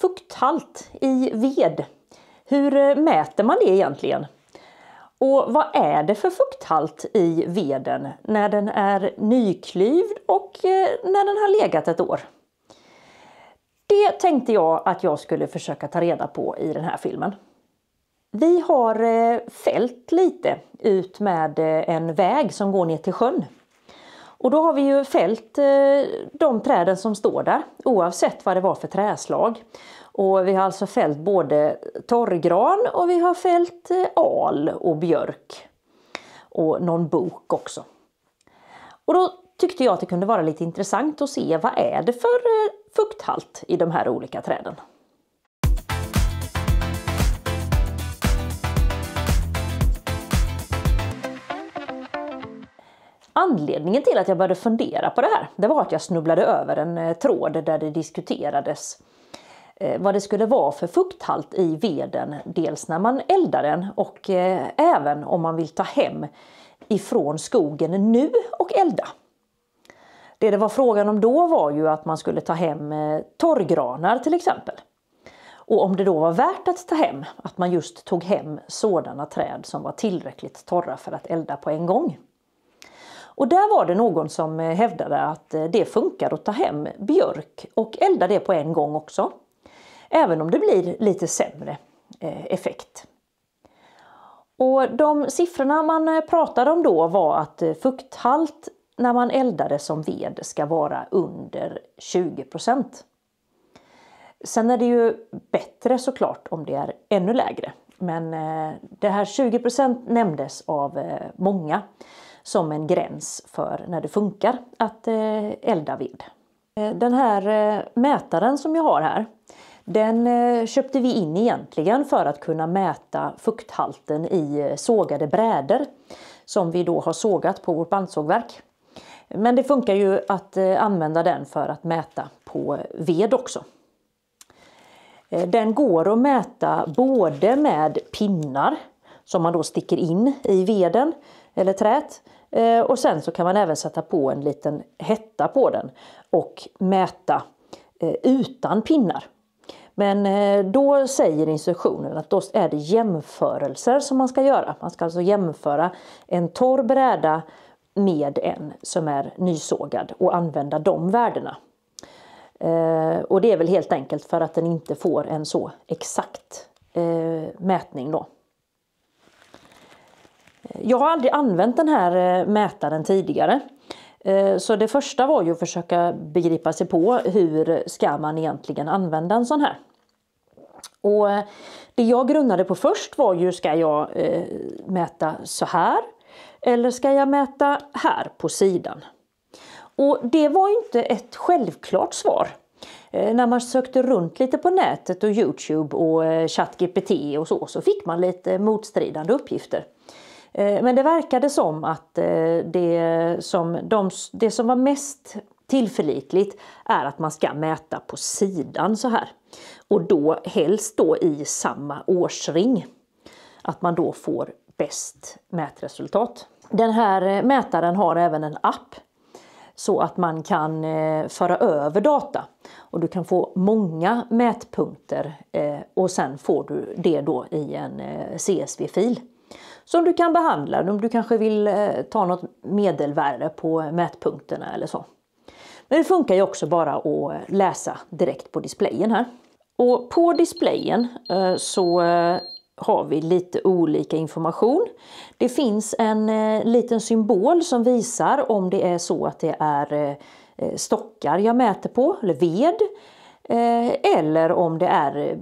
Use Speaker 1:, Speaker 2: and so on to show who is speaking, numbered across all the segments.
Speaker 1: Fukthalt i ved. Hur eh, mäter man det egentligen? Och vad är det för fukthalt i veden när den är nyklyvd och eh, när den har legat ett år? Det tänkte jag att jag skulle försöka ta reda på i den här filmen. Vi har eh, fällt lite ut med en väg som går ner till sjön och då har vi ju fällt eh, de träden som står där oavsett vad det var för träslag. Och vi har alltså fällt både torrgran och vi har fällt eh, al och björk. Och någon bok också. Och då tyckte jag att det kunde vara lite intressant att se vad är det för eh, fukthalt i de här olika träden. Anledningen till att jag började fundera på det här, det var att jag snubblade över en eh, tråd där det diskuterades eh, vad det skulle vara för fukthalt i veden, dels när man eldar den och eh, även om man vill ta hem ifrån skogen nu och elda. Det det var frågan om då var ju att man skulle ta hem torrgranar till exempel. Och om det då var värt att ta hem, att man just tog hem sådana träd som var tillräckligt torra för att elda på en gång. Och där var det någon som eh, hävdade att eh, det funkar att ta hem björk och elda det på en gång också. Även om det blir lite sämre eh, effekt. Och de siffrorna man pratade om då var att fukthalt när man eldade som ved ska vara under 20 Sen är det ju bättre såklart om det är ännu lägre. Men det här 20 nämndes av många som en gräns för när det funkar att eh, elda ved. Eh, den här eh, mätaren som jag har här den köpte vi in egentligen för att kunna mäta fukthalten i sågade bräder som vi då har sågat på vårt bandsågverk. Men det funkar ju att använda den för att mäta på ved också. Den går att mäta både med pinnar som man då sticker in i veden eller trät. Eh, och sen så kan man även sätta på en liten hetta på den och mäta eh, utan pinnar. Men eh, då säger instruktionen att då är det jämförelser som man ska göra. Man ska alltså jämföra en torr bräda med en som är nysågad och använda de värdena. Och det är väl helt enkelt för att den inte får en så exakt mätning då. Jag har aldrig använt den här eh, mätaren tidigare. Eh, så det första var ju att försöka begripa sig på hur ska man egentligen använda en sån här. Och eh, Det jag grundade på först var ju, ska jag mäta så här? Eller ska jag mäta här på sidan? Och det var ju inte ett självklart svar. När man sökte runt lite på nätet och Youtube och ChatGPT och så, så fick man lite motstridande uppgifter. Eh, men det verkade som att eh, det som, de, det som var mest tillförlitligt är att man ska mäta på sidan så här. Och då helst då i samma årsring. Att man då får bäst mätresultat. Den här eh, mätaren har även en app så att man kan föra över data och du kan få många mätpunkter och sen får du det då i en CSV-fil som du kan behandla om du kanske vill eh, ta något medelvärde på mätpunkterna eller så. Men det funkar ju också bara att eh, läsa direkt på displayen här. Och på displayen eh, så har vi lite olika information. Det finns en liten symbol som visar om det är så att det är stockar jag mäter på, eller ved. Eller om det är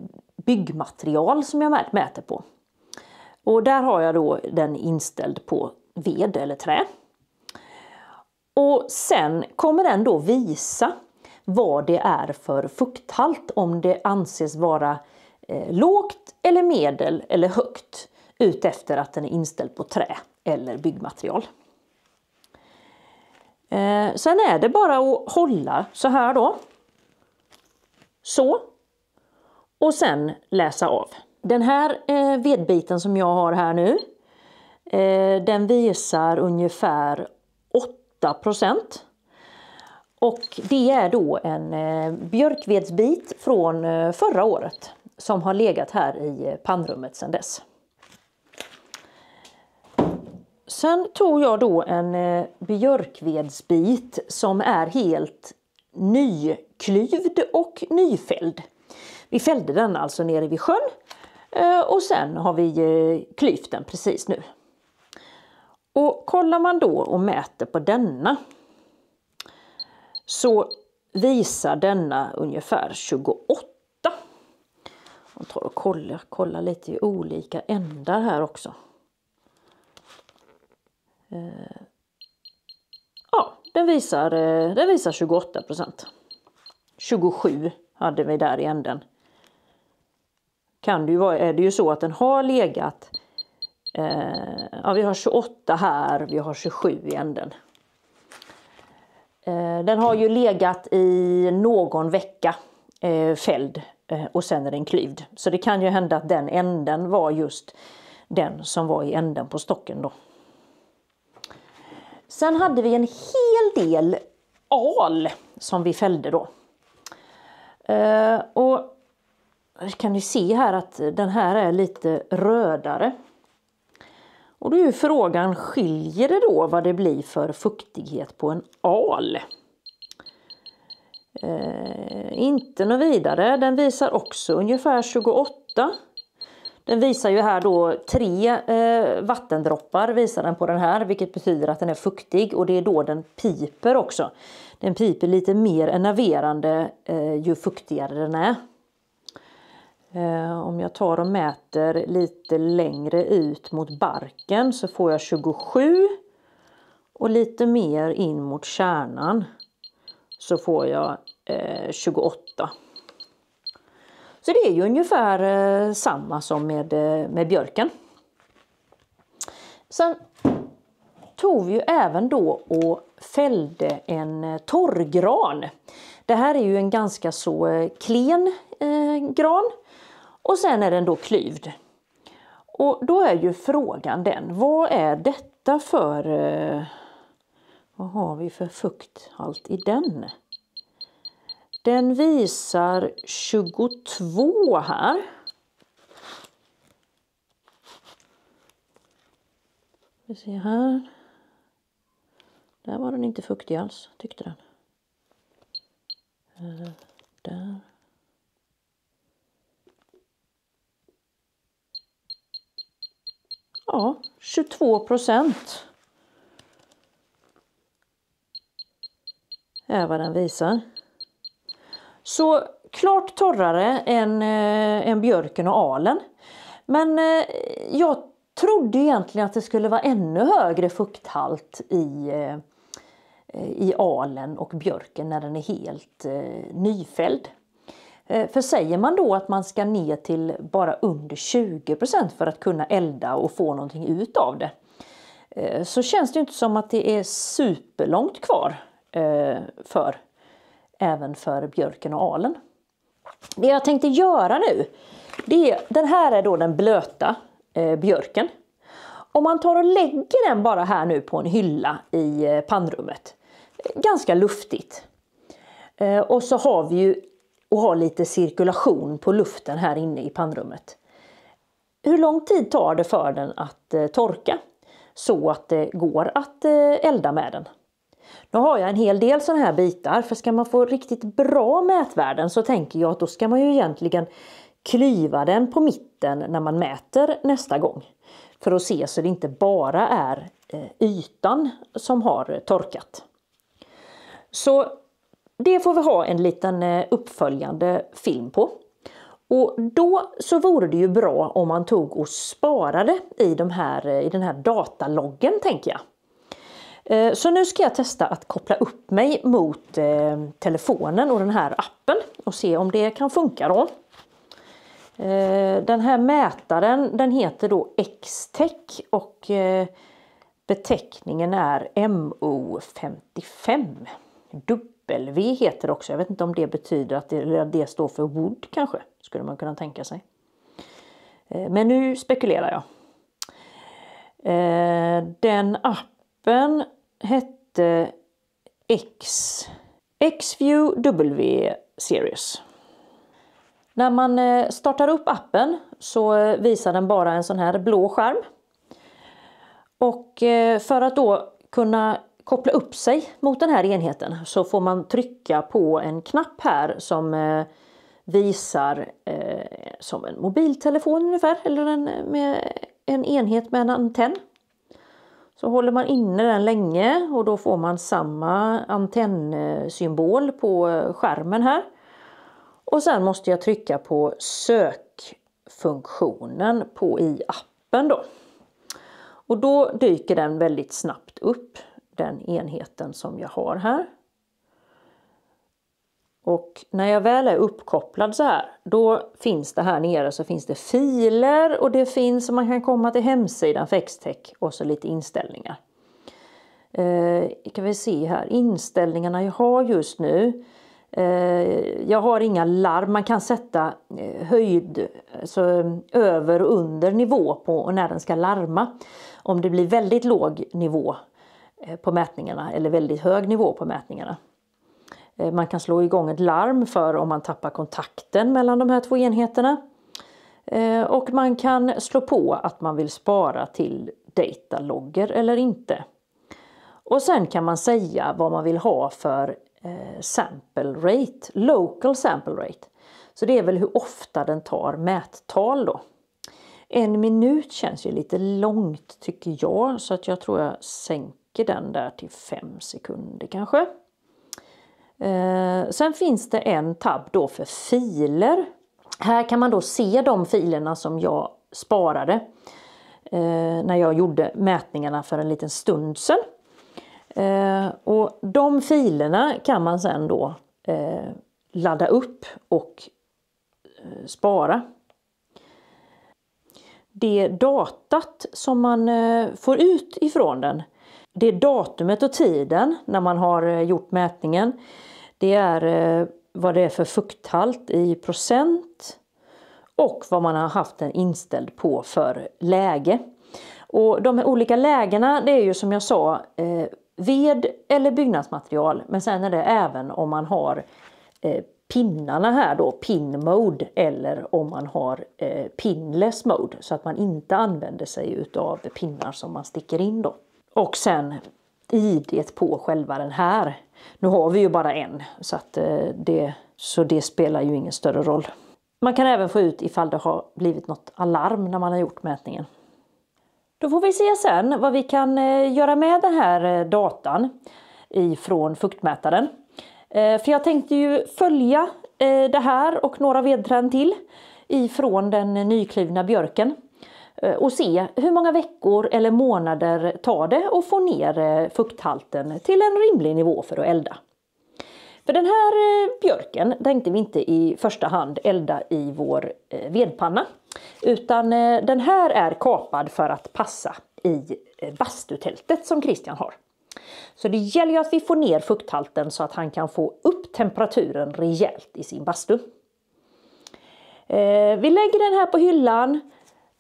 Speaker 1: byggmaterial som jag mäter på. Och där har jag då den inställd på ved eller trä. Och sen kommer den då visa vad det är för fukthalt, om det anses vara eh, lågt eller medel eller högt utefter att den är inställd på trä eller byggmaterial. Eh, sen är det bara att hålla så här då. Så. Och sen läsa av. Den här eh, vedbiten som jag har här nu, eh, den visar ungefär 8 Och det är då en eh, björkvedsbit från förra året som har legat här i pannrummet sedan dess. Sen tog jag då en björkvedsbit som är helt nyklyvd och nyfälld. Vi fällde den alltså nere vid sjön Eh, och sen har vi eh, klyften precis nu. Och kollar man då och mäter på denna så visar denna ungefär 28. Jag tar och kollar, kollar lite i olika ändar här också. Eh, ja, den visar, den visar 28 procent. 27 hade vi där i änden kan det ju vara, är det ju så att den har legat... Eh, ja, vi har 28 här, vi har 27 i änden. Eh, den har ju legat i någon vecka eh, fälld eh, och sen är den klyvd. Så det kan ju hända att den änden var just den som var i änden på stocken då. Sen hade vi en hel del al som vi fällde då. Eh, och kan ni se här att den här är lite rödare. Och då är ju frågan, skiljer det då vad det blir för fuktighet på en al? Eh, inte något vidare. Den visar också ungefär 28. Den visar ju här då tre eh, vattendroppar visar den på den här vilket betyder att den är fuktig och det är då den piper också. Den piper lite mer enerverande eh, ju fuktigare den är. Eh, om jag tar och mäter lite längre ut mot barken så får jag 27 och lite mer in mot kärnan så får jag 28. Eh, så det är ju ungefär eh, samma som med, med björken. Sen tog vi ju även då och fällde en torrgran. Det här är ju en ganska så klen eh, gran och sen är den då klyvd. Och då är ju frågan den, vad är detta för... Eh, vad har vi för fukthalt i den? Den visar 22 här. Vi ser här. Där var den inte fuktig alls, tyckte den. Eh, där. ja, 22 procent. är vad den visar. Så klart torrare än, eh, än björken och alen. Men eh, jag trodde egentligen att det skulle vara ännu högre fukthalt i, eh, i alen och björken när den är helt eh, nyfälld. Eh, för säger man då att man ska ner till bara under 20 för att kunna elda och få någonting ut av det eh, så känns det inte som att det är superlångt kvar eh, för även för björken och alen. Det jag tänkte göra nu, det är, den här är då den blöta björken. Om man tar och lägger den bara här nu på en hylla i pannrummet, ganska luftigt. Och så har vi ju och ha lite cirkulation på luften här inne i pannrummet. Hur lång tid tar det för den att eh, torka så att det går att eh, elda med den? Nu har jag en hel del sådana här bitar för ska man få riktigt bra mätvärden så tänker jag att då ska man ju egentligen klyva den på mitten när man mäter nästa gång. För att se så det inte bara är eh, ytan som har torkat. Så det får vi ha en liten eh, uppföljande film på. Och då så vore det ju bra om man tog och sparade i, de här, eh, i den här dataloggen tänker jag. Eh, så nu ska jag testa att koppla upp mig mot telefonen och den här appen och se om det kan funka då. Den här mätaren den heter då Xtech och beteckningen är MO55. W v heter också. Jag vet inte om det betyder att det, det står för wood kanske, skulle man kunna tänka sig. Eh, men nu spekulerar jag. Eh, den appen hette X, Xview W Series. När man eh, startar upp appen så visar den bara en sån här blå skärm. Och för att då kunna koppla upp sig mot den här enheten så får man trycka på en knapp här som eh, visar eh, som en mobiltelefon ungefär eller en, med en enhet med en antenn. Så håller man inne den länge och då får man samma antennsymbol på eh, skärmen här. Och sen måste jag trycka på sökfunktionen på i appen då. Och då dyker den väldigt snabbt upp den enheten som jag har här. Och när jag väl är uppkopplad så här, då finns det här nere så finns det filer och det finns så man kan komma till hemsidan för Xtech och så lite inställningar. Eh, kan vi se här, inställningarna jag har just nu. Eh, jag har inga larm, man kan sätta eh, höjd, alltså över och under nivå på när den ska larma. Om det blir väldigt låg nivå Eh, på mätningarna eller väldigt hög nivå på mätningarna. Eh, man kan slå igång ett larm för om man tappar kontakten mellan de här två enheterna. Eh, och man kan slå på att man vill spara till datalogger eller inte. Och sen kan man säga vad man vill ha för sample rate, local sample rate. Så det är väl hur ofta den tar mättal då. En minut känns ju lite långt tycker jag så att jag tror jag sänker räcker den där till 5 sekunder kanske. Eh, sen finns det en tab då för filer. Här kan man då se de filerna som jag sparade eh, när jag gjorde mätningarna för en liten stund sedan. Eh, och de filerna kan man sen då eh, ladda upp och eh, spara. Det datat som man eh, får ut ifrån den det är datumet och tiden när man har eh, gjort mätningen det är eh, vad det är för fukthalt i procent och vad man har haft den inställd på för läge. Och de olika lägena det är ju som jag sa eh, ved eller byggnadsmaterial men sen är det även om man har pinnarna här då, pin mode eller om man har eh, pinless mode så att man inte använder sig utav pinnar som man sticker in då. Och sen id på själva den här. Nu har vi ju bara en så, att eh, det, så det spelar ju ingen större roll. Man kan även få ut ifall det har blivit något alarm när man har gjort mätningen. Då får vi se sen vad vi kan eh, göra med den här eh, datan ifrån fuktmätaren. För jag tänkte ju följa det här och några vedträn till ifrån den nyklivna björken. Eh, och se hur många veckor eller månader tar det att få ner eh, fukthalten till en rimlig nivå för att elda. För den här eh, björken tänkte vi inte i första hand elda i vår vedpanna utan den här är kapad för att passa i bastutältet som Christian har. Så det gäller ju att vi får ner fukthalten så att han kan få upp temperaturen rejält i sin bastu. Vi lägger den här på hyllan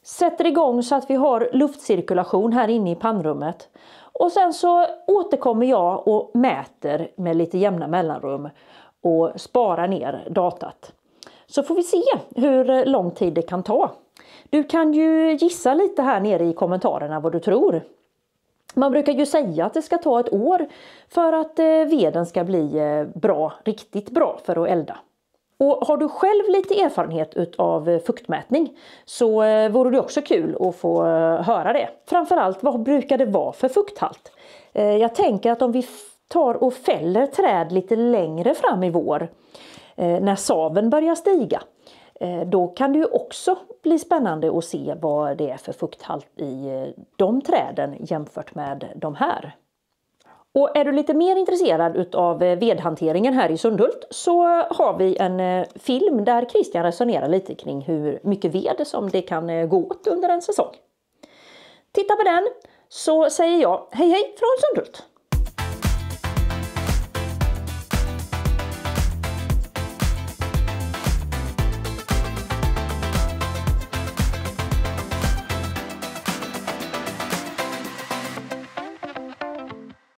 Speaker 1: sätter igång så att vi har luftcirkulation här inne i pannrummet. Och sen så återkommer jag och mäter med lite jämna mellanrum och sparar ner datat. Så får vi se hur lång tid det kan ta. Du kan ju gissa lite här nere i kommentarerna vad du tror. Man brukar ju säga att det ska ta ett år för att eh, veden ska bli eh, bra, riktigt bra för att elda. Och har du själv lite erfarenhet av eh, fuktmätning så eh, vore det också kul att få eh, höra det. Framförallt vad brukar det vara för fukthalt? Jag tänker att om vi tar och fäller träd lite längre fram i vår när saven börjar stiga då kan det ju också bli spännande att se vad det är för fukthalt i de träden jämfört med de här. Och är du lite mer intresserad utav eh, vedhanteringen här i Sundhult så har vi en eh, film där Christian resonerar lite kring hur mycket ved som det kan eh, gå åt under en säsong. Titta på den så säger jag hej hej från Sundhult!